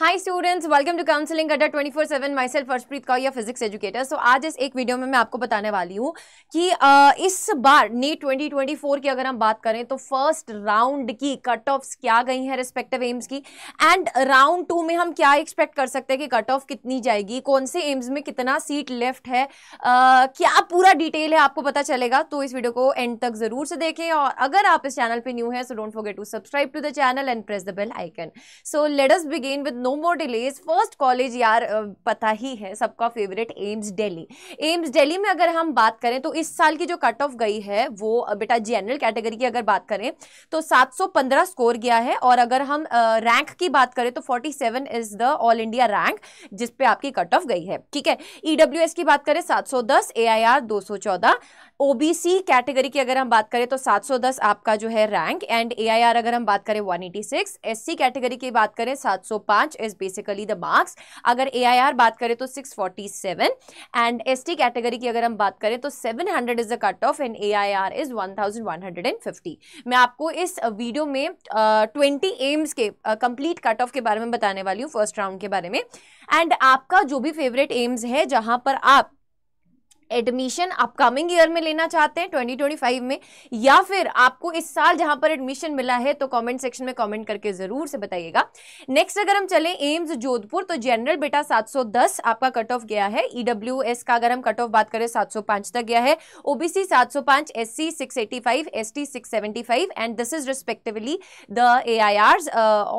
Hi students welcome to counselling Adda twenty four seven myself Harshpreet Kaur या physics educator सो आज इस एक वीडियो में मैं आपको बताने वाली हूँ कि इस बार नीट 2024 की अगर हम बात करें तो फर्स्ट राउंड की कट ऑफ क्या गई हैं रिस्पेक्टिव एम्स की एंड राउंड टू में हम क्या एक्सपेक्ट कर सकते हैं कि कट ऑफ कितनी जाएगी कौन से एम्स में कितना सीट लेफ्ट है क्या पूरा डिटेल है आपको पता चलेगा तो इस वीडियो को एंड तक ज़रूर से देखें और अगर आप इस चैनल पर न्यू है so don't forget to subscribe to the channel and press the bell icon so let us begin with no more delays first college यार पता ही है सबका फेवरेट एम्स दिल्ली एम्स दिल्ली में अगर हम बात करें तो इस साल की जो कट ऑफ गई है वो बेटा जनरल कैटेगरी की अगर बात करें तो 715 स्कोर गया है और अगर हम रैंक की बात करें तो 47 is the all India rank जिस पे आपकी कट ऑफ गई है ठीक है ईडब्ल्यू e की बात करें 710 एआईआर 214 ओबीसी कैटेगरी की अगर हम बात करें तो 710 आपका जो है रैंक एंड एआईआर अगर हम बात करें 186 एससी कैटेगरी की बात करें 705 much is basically the marks. अगर AIR बात करें तो 647 and ST category की अगर हम बात करें तो 700 is the cut off and AIR is 1150. मैं आपको इस वीडियो में ट्वेंटी uh, एम्स के कंप्लीट कट ऑफ के बारे में बताने वाली हूँ फर्स्ट राउंड के बारे में एंड आपका जो भी फेवरेट एम्स है जहाँ पर आप एडमिशन अपकमिंग ईयर में लेना चाहते हैं 2025 में या फिर आपको इस साल जहां पर एडमिशन मिला है तो कमेंट सेक्शन में कमेंट करके जरूर से बताइएगा नेक्स्ट अगर हम चले एम्स जोधपुर तो जनरल बेटा 710 आपका कट ऑफ गया है ईडब्ल्यू e का अगर हम कट ऑफ बात करें 705 तक गया है OBC 705 SC 685 ST 675 and this is respectively the ए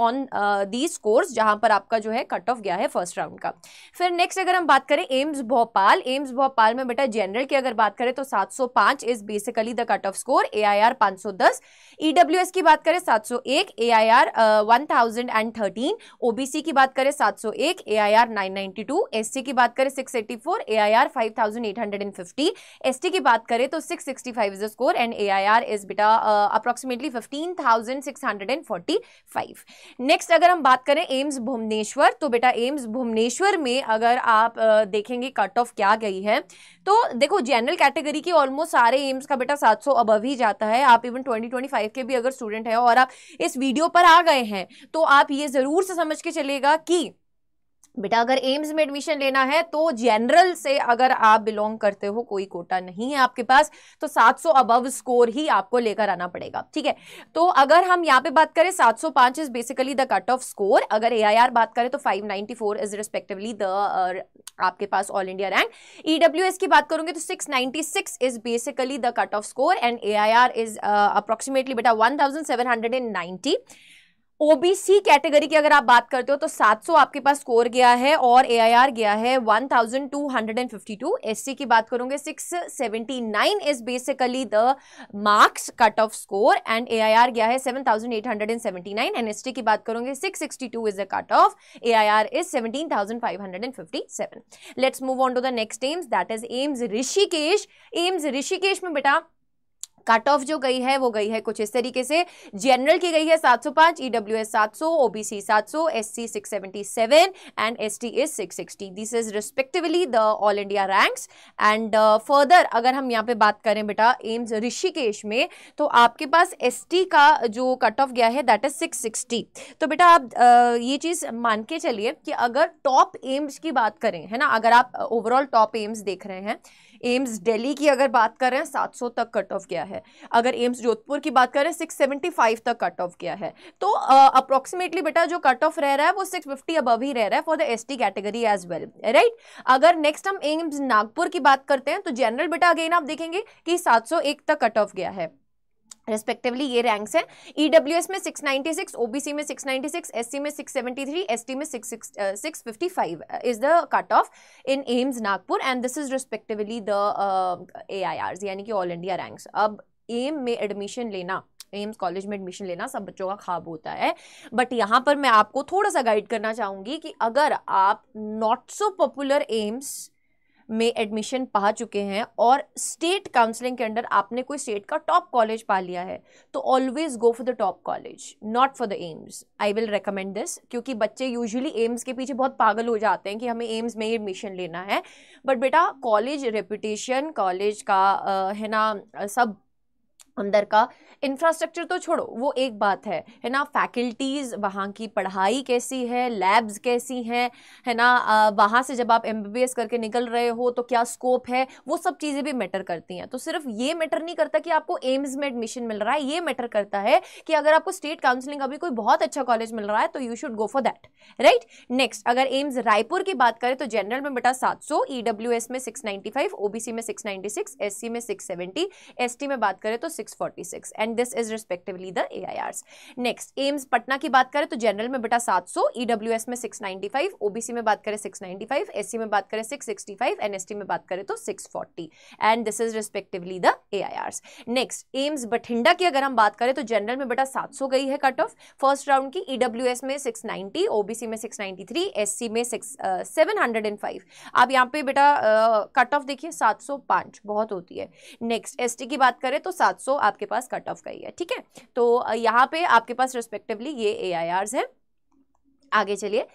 ऑन दी स्कोर्स जहां पर आपका जो है कट ऑफ गया है फर्स्ट राउंड का फिर नेक्स्ट अगर हम बात करें एम्स भोपाल एम्स भोपाल में बेटा जनरल की अगर बात करें तो 705 is basically the cut off score सौ दस ईडब्ल्यूएस e की बात करें 701 एआईआर 1013 ओबीसी की बात करें 701 टू एस एससी की बात करें 684 फिफ्टी एस टी की बात करें तो 665 is the score and A I R is बेटा अप्रोक्सीमेटली 15645 नेक्स्ट अगर हम बात करें एम्स भुवनेश्वर तो बेटा एम्स भुवनेश्वर में अगर आप देखेंगे कट ऑफ क्या गई है तो देखो जनरल कैटेगरी के ऑलमोस्ट सारे एम्स का बेटा 700 अबव ही जाता है आप इवन फाइव के भी अगर स्टूडेंट है और आप इस वीडियो पर आ गए हैं तो आप ये ज़रूर से समझ के चलेगा कि बेटा अगर एम्स में एडमिशन लेना है तो जनरल से अगर आप बिलोंग करते हो कोई कोटा नहीं है आपके पास तो 700 अबव स्कोर ही आपको लेकर आना पड़ेगा ठीक है तो अगर हम यहाँ पे बात करें 705 is basically the cut off score अगर ए बात करें तो 594 इज रिस्पेक्टिवली द आपके पास ऑल इंडिया रैंक ईडब्ल्यू की बात करूंगी तो 696 is basically the cut off score and a is approximately बेटा वन ओबीसी कैटेगरी की अगर आप बात करते हो तो 700 आपके पास स्कोर गया है और एआईआर गया है 1252 एससी की बात करूंगे 679 is basically the marks cut off score and AIR गया है 7879 एंड की बात करूंगे 662 is the cut off AIR is 17557 let's move on to the next AIIMS that is AIIMS Rishikesh AIIMS Rishikesh में बेटा कट ऑफ जो गई है वो गई है कुछ इस तरीके से जनरल की गई है 705 सात सौ OBC six seventy seven and S T is sixty this is respectively the all India ranks and further अगर हम यहाँ पे बात करें बेटा एम्स ऋषिकेश में तो आपके पास टी का जो कट ऑफ गया है दैट इज 660 तो बेटा आप uh, ये चीज़ मान के चलिए कि अगर टॉप एम्स की बात करें है ना अगर आप ओवरऑल टॉप एम्स देख रहे हैं एम्स दिल्ली की अगर बात करें 700 तक कट ऑफ गया है अगर एम्स जोधपुर की बात करें 675 तक कट ऑफ गया है तो अप्रोक्सीमेटली uh, बेटा जो कट ऑफ रह रहा है वो 650 अबव ही रह रहा है for the S T category as well right अगर नेक्स्ट हम एम्स नागपुर की बात करते हैं तो जनरल बेटा अगेन आप देखेंगे कि सात तक कट ऑफ गया है रेस्पेक्टिवली ये रैंक्स हैं ईडब्ल्यू e में 696 ओबीसी में 696 एससी में 673 एसटी में 655 is the cut off in AIIMS Nagpur and this is respectively the AIRs यानी कि ऑल इंडिया रैंक्स अब एम में एडमिशन लेना एम्स कॉलेज में एडमिशन लेना सब बच्चों का खाब होता है बट यहाँ पर मैं आपको थोड़ा सा गाइड करना चाहूँगी कि अगर आप नॉट सो पॉपुलर एम्स મે એડમિશન પાહ ચુકે હે ઓર સ્ટેટ કાઉન્સેલિંગ કે અંદર આપને કોઈ સ્ટેટ કા ટોપ કોલેજ પા લિયા હે તો always go for the top college not for the AIIMS I will recommend This ક્યોકી બચ્ચે યુઝ્યુઅલી એમ્સ કે પીછે બહોત પાગલ હો જાતે હે કે હમે એમ્સ મે એડમિશન લેના હે બટ બેટા કોલેજ રેપ્યુટેશન કોલેજ કા હે ના સબ अंदर का इंफ्रास्ट्रक्चर तो छोड़ो वो एक बात है है ना फैकल्टीज़ वहाँ की पढ़ाई कैसी है लैब्स कैसी हैं है ना वहाँ से जब आप एम करके निकल रहे हो तो क्या स्कोप है वो सब चीज़ें भी मैटर करती हैं तो सिर्फ ये मैटर नहीं करता कि आपको एम्स में एडमिशन मिल रहा है ये मैटर करता है कि अगर आपको स्टेट काउंसिलिंग का भी कोई बहुत अच्छा कॉलेज मिल रहा है तो you should go for that right next अगर एम्स रायपुर की बात करें तो जनरल में बेटा सात सौ e में सिक्स नाइन्टी में सिक्स नाइन्टी सिक्स में सिक्स सेवेंटी एस में बात करें तो 646 and this is respectively the AIRs next AIIMS Patna की बात करें तो जनरल में बेटा 700 ईडब्ल्यूएस में 695 ओबीसी में बात करें 695 एससी में बात करें 665 एनएसटी में बात करें तो 640 and this is respectively the AIRs next AIIMS Bathinda की अगर हम बात करें तो जनरल में बेटा 700 गई है कट ऑफ फर्स्ट राउंड की ईडब्ल्यूएस e में 690 ओबीसी में 693 एससी में 6 705 अब यहाँ पे बेटा कट uh, ऑफ देखिए 705 बहुत होती है नेक्स्ट एसटी की बात करें तो 700 सौ तो आपके पास कट ऑफ का ही है ठीक है तो यहाँ पे आपके पास रिस्पेक्टिवली ये ए आई आर्स है आगे चलिए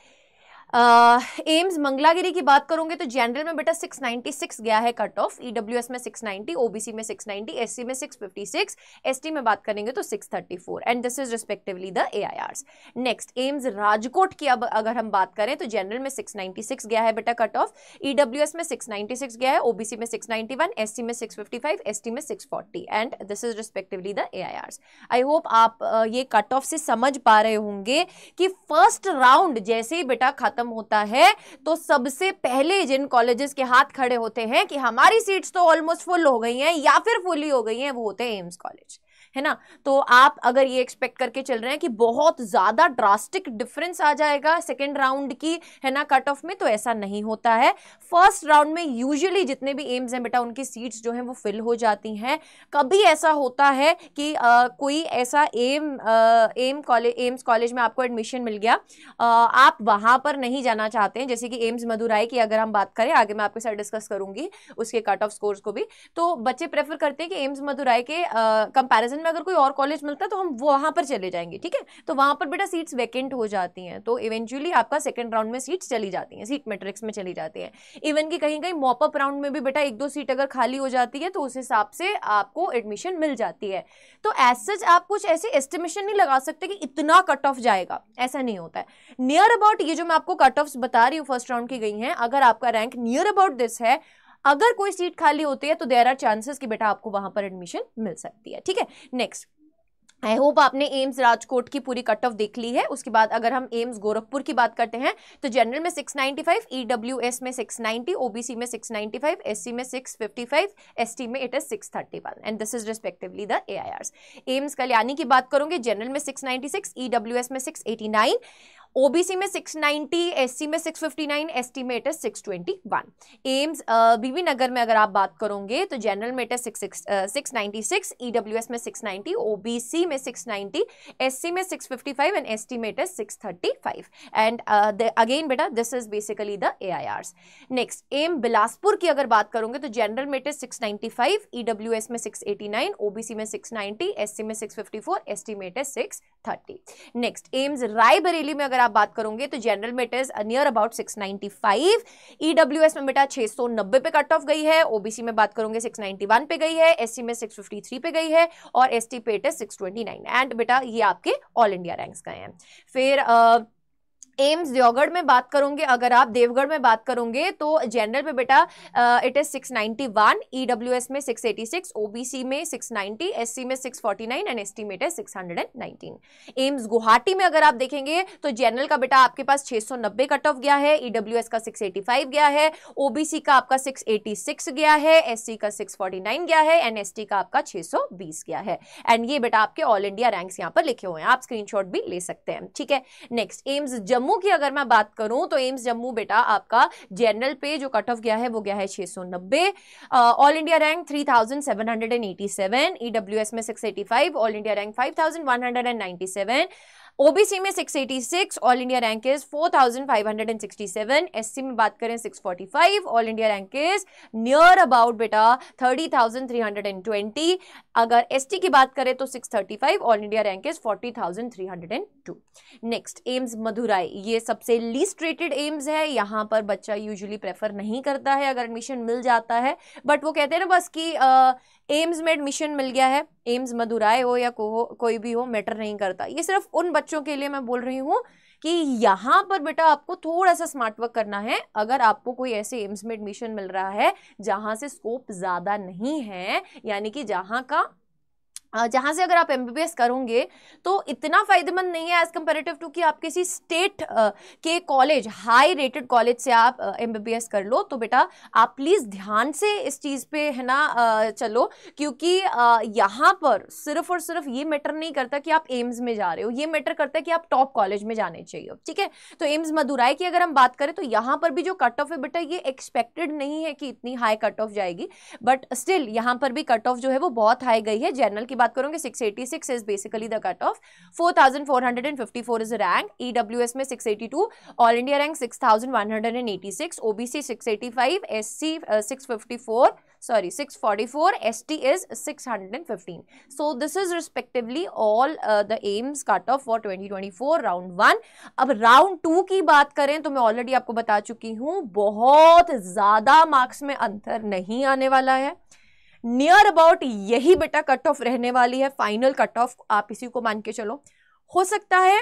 एम्स मंगलागिरी की बात करूंगे तो जनरल में बेटा 696 गया है कट ऑफ ईडब्ल्यूएस में 690 ओबीसी में 690 एससी में 656 एसटी में बात करेंगे तो 634 and this is respectively the AIRs next AIIMS Rajkot की अब अगर हम बात करें तो जनरल में 696 गया है बेटा कट ऑफ ईडब्ल्यूएस में 696 गया है ओबीसी में 691 नाइनटी में 655 एसटी में 640 and this is respectively the AIRs I hope आप ये कट ऑफ से समझ पा रहे होंगे कि फर्स्ट राउंड जैसे ही बेटा खत्म खत्म होता है तो सबसे पहले जिन कॉलेजेस के हाथ खड़े होते हैं कि हमारी सीट्स तो ऑलमोस्ट फुल हो गई हैं या फिर फुली हो गई हैं वो होते हैं एम्स कॉलेज है ना तो आप अगर ये एक्सपेक्ट करके चल रहे हैं कि बहुत ज़्यादा ड्रास्टिक डिफरेंस आ जाएगा सेकेंड राउंड की है ना कट ऑफ में तो ऐसा नहीं होता है फर्स्ट राउंड में यूजली जितने भी एम्स हैं बेटा उनकी सीट्स जो हैं वो फिल हो जाती हैं कभी ऐसा होता है कि आ, कोई ऐसा एम आ, एम कॉलेज एम्स कॉलेज में आपको एडमिशन मिल गया आ, आप वहां पर नहीं जाना चाहते हैं जैसे कि एम्स मदुराई की अगर हम बात करें आगे मैं आपके साथ डिस्कस करूंगी उसके कट ऑफ स्कोर्स को भी तो बच्चे प्रेफर करते हैं कि एम्स मदुराई के कंपेरिजन में में अगर कोई और कॉलेज मिलता है तो हम वहाँ पर चले जाएंगे ठीक है तो वहाँ पर बेटा सीट्स वैकेंट हो जाती हैं तो इवेंचुअली आपका सेकंड राउंड में सीट्स चली जाती हैं सीट मेट्रिक्स में चली जाती हैं इवन कि कहीं कहीं मॉपअप राउंड में भी बेटा एक दो सीट अगर खाली हो जाती है तो उस हिसाब से आपको एडमिशन मिल जाती है तो एज सच आप कुछ ऐसे एस्टिमेशन नहीं लगा सकते कि इतना कट ऑफ जाएगा ऐसा नहीं होता है नियर अबाउट ये जो मैं आपको कट ऑफ बता रही हूँ फर्स्ट राउंड की गई हैं अगर आपका रैंक नियर अबाउट दिस है अगर कोई सीट खाली होती है तो देर आर चांसेस कि बेटा आपको वहां पर एडमिशन मिल सकती है ठीक है नेक्स्ट आई होप आपने एम्स राजकोट की पूरी कट ऑफ देख ली है उसके बाद अगर हम एम्स गोरखपुर की बात करते हैं तो जनरल में 695 ईडब्ल्यूएस e में 690 ओबीसी में 695 एससी में 655 एसटी में it is 631 and this is respectively the AIRs AIIMS Kalyani की बात करूंगे जनरल में 696 ईडब्ल्यूएस e में 689 ओबीसी में 690 एससी में 659 एसटी में इट इज 621 एम्स बीवी नगर में अगर आप बात करोगे तो जनरल में it is six six EWS में 690 ओबीसी में 690 एससी में 655 एंड एसटी में इट इज 635 एंड अगेन बेटा this is basically the AIRs next AIIMS Bilaspur की अगर बात करोगे तो जनरल में इट इज 695 ईडब्ल्यूएस में सिक्स ओबीसी में सिक्स एससी में six fifty four it is 630 next AIIMS Raebareli में अगर अगर आप बात करोगे तो जनरल में it is near about 695 EWS में बेटा 690 पे कट ऑफ गई है ओबीसी में बात करोगे 691 पे गई है एससी में 653 पे गई है और एसटी पे इट इज 629 एंड बेटा ये आपके ऑल इंडिया रैंक्स गए हैं फिर uh, एम्स देवगढ़ में बात करोगे अगर आप देवगढ़ में बात करोगे तो जनरल e में बेटा इट इज 691 ईडब्ल्यूएस में 686 ओबीसी में 690 एससी में 649 एंड एस्टीमेट है 619 एम्स गुवाहाटी में अगर आप देखेंगे तो जनरल का बेटा आपके पास 690 कट ऑफ गया है ईडब्ल्यूएस e का 685 गया है ओबीसी का आपका 686 गया है सी का 649 गया है एंड टी का आपका बीस गया है एंड ये बेटा आपके ऑल इंडिया रैंक्स यहाँ पर लिखे हुए हैं आप स्क्रीनशॉट भी ले सकते हैं ठीक है नेक्स्ट एम्स जम्मू जम्मू की अगर मैं बात करूं तो एम्स जम्मू बेटा आपका जनरल पे जो कट ऑफ गया है वो गया है छः सौ नब्बे all India rank three thousand seven hundred and eighty seven EWS में six eighty five all India rank five thousand one hundred and ninety seven OBC में 686 all India rank is 4567 SC में बात करें 645 all India rank is near about बेटा 30,320 अगर ST की बात करें तो 635 all India rank is 40,302 next AIIMS Madurai ये सबसे लीस्ट रेटेड एम्स है यहाँ पर बच्चा यूजुअली प्रेफर नहीं करता है अगर एडमिशन मिल जाता है बट वो कहते हैं ना बस कि एम्स में एडमिशन मिल गया है एम्स मदुराई हो या को, कोई भी हो मैटर नहीं करता ये सिर्फ उन बच्चों के लिए मैं बोल रही हूँ कि यहाँ पर बेटा आपको थोड़ा सा स्मार्ट वर्क करना है अगर आपको कोई ऐसे एम्स में एडमिशन मिल रहा है जहाँ से स्कोप ज़्यादा नहीं है यानी कि जहाँ का जहाँ से अगर आप एम करोगे तो इतना फ़ायदेमंद नहीं है एज़ कम्पेरेटिव टू कि आप किसी स्टेट के कॉलेज हाई रेटेड कॉलेज से आप एम कर लो तो बेटा आप प्लीज़ ध्यान से इस चीज़ पे है ना चलो क्योंकि यहाँ पर सिर्फ और सिर्फ ये मैटर नहीं करता कि आप एम्स में जा रहे हो ये मैटर करता है कि आप टॉप कॉलेज में जाने चाहिए ठीक है तो एम्स मदुराई की अगर हम बात करें तो यहाँ पर भी जो कट ऑफ है बेटा ये एक्सपेक्टेड नहीं है कि इतनी हाई कट ऑफ जाएगी बट स्टिल यहाँ पर भी कट ऑफ जो है वो बहुत हाई गई है जनरल की बात eighty six is basically the cut off four is rank S में two all India rank six OBC four S T is six hundred and fifteen so this is respectively all the AIIMS cut off for twenty twenty four round one अब round two की बात करें तो मैं already आपको बता चुकी हूं बहुत ज्यादा मार्क्स में अंतर नहीं आने वाला है नियर अबाउट यही बेटा कट ऑफ रहने वाली है फाइनल कट ऑफ आप इसी को मान के चलो हो सकता है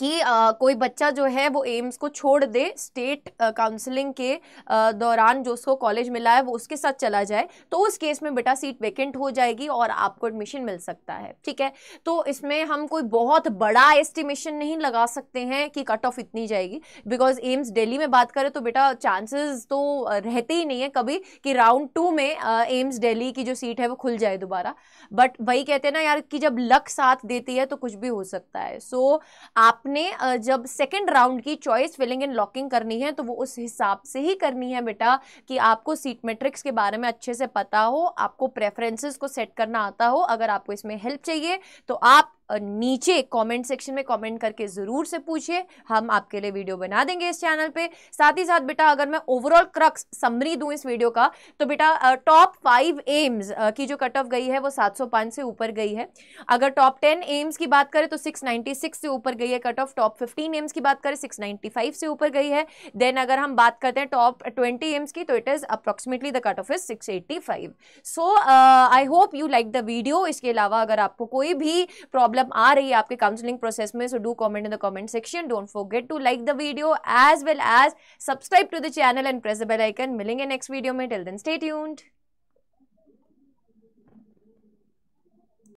कि आ, कोई बच्चा जो है वो एम्स को छोड़ दे स्टेट काउंसलिंग के आ, दौरान जो उसको कॉलेज मिला है वो उसके साथ चला जाए तो उस केस में बेटा सीट वेकेंट हो जाएगी और आपको एडमिशन मिल सकता है ठीक है तो इसमें हम कोई बहुत बड़ा एस्टिमेशन नहीं लगा सकते हैं कि कट ऑफ इतनी जाएगी बिकॉज एम्स डेली में बात करें तो बेटा चांसेस तो रहते ही नहीं है कभी कि राउंड टू में एम्स डेली की जो सीट है वो खुल जाए दोबारा बट वही कहते हैं ना यार कि जब लक साथ देती है तो कुछ भी हो सकता है सो so, आप आपने जब सेकेंड राउंड की चॉइस फिलिंग एंड लॉकिंग करनी है तो वो उस हिसाब से ही करनी है बेटा कि आपको सीट मेट्रिक्स के बारे में अच्छे से पता हो आपको प्रेफरेंसेस को सेट करना आता हो अगर आपको इसमें हेल्प चाहिए तो आप नीचे कमेंट सेक्शन में कमेंट करके ज़रूर से पूछिए हम आपके लिए वीडियो बना देंगे इस चैनल पे साथ ही साथ बेटा अगर मैं ओवरऑल क्रक्स समरी दूँ इस वीडियो का तो बेटा टॉप फाइव एम्स की जो कट ऑफ गई है वो 705 से ऊपर गई है अगर टॉप टेन एम्स की बात करें तो 696 से ऊपर गई है cut off top fifteen AIIMS की बात करें सिक्स से ऊपर गई है देन अगर हम बात करते हैं टॉप ट्वेंटी एम्स की तो it is approximately the cut off is six eighty five so I hope you like the video इसके अलावा अगर आपको कोई भी प्रॉब्लम प्रॉब्लम मतलब आ रही है आपके काउंसलिंग प्रोसेस में so do comment in the comment section don't forget to like the video as well as subscribe to the channel and press the bell icon मिलेंगे नेक्स्ट वीडियो में till then stay tuned